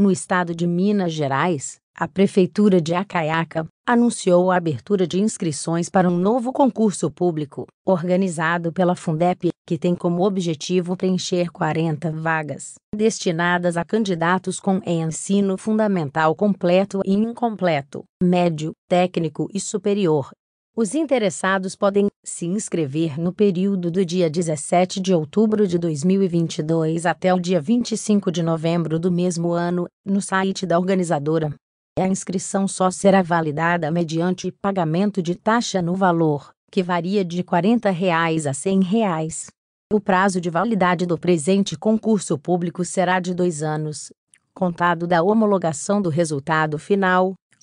No estado de Minas Gerais, a Prefeitura de Acaiaca anunciou a abertura de inscrições para um novo concurso público, organizado pela Fundep, que tem como objetivo preencher 40 vagas, destinadas a candidatos com ensino fundamental completo e incompleto, médio, técnico e superior, os interessados podem se inscrever no período do dia 17 de outubro de 2022 até o dia 25 de novembro do mesmo ano, no site da organizadora. A inscrição só será validada mediante pagamento de taxa no valor, que varia de R$ 40 reais a R$ 100. Reais. O prazo de validade do presente concurso público será de dois anos, contado da homologação do resultado final,